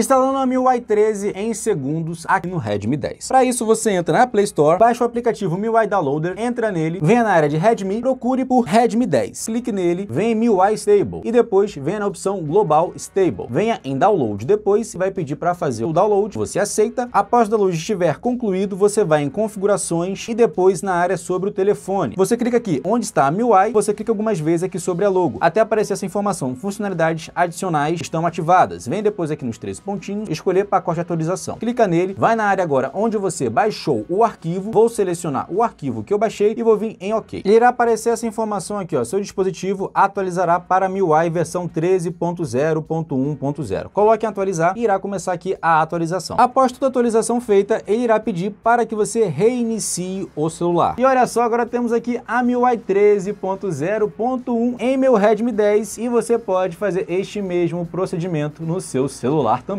instalando a MIUI 13 em segundos aqui no Redmi 10. Para isso você entra na Play Store, baixa o aplicativo MIUI Downloader, entra nele, venha na área de Redmi, procure por Redmi 10, clique nele, vem em MIUI Stable e depois venha na opção Global Stable. Venha em Download, depois vai pedir para fazer o download, você aceita, após o download estiver concluído, você vai em configurações e depois na área sobre o telefone. Você clica aqui onde está a MIUI, você clica algumas vezes aqui sobre a logo, até aparecer essa informação, funcionalidades adicionais estão ativadas. Vem depois aqui nos três pontinhos, escolher pacote de atualização. Clica nele, vai na área agora onde você baixou o arquivo, vou selecionar o arquivo que eu baixei e vou vir em OK. Ele irá aparecer essa informação aqui, ó, seu dispositivo atualizará para MIUI versão 13.0.1.0. Coloque em atualizar e irá começar aqui a atualização. Após toda a atualização feita, ele irá pedir para que você reinicie o celular. E olha só, agora temos aqui a MIUI 13.0.1 em meu Redmi 10 e você pode fazer este mesmo procedimento no seu celular também.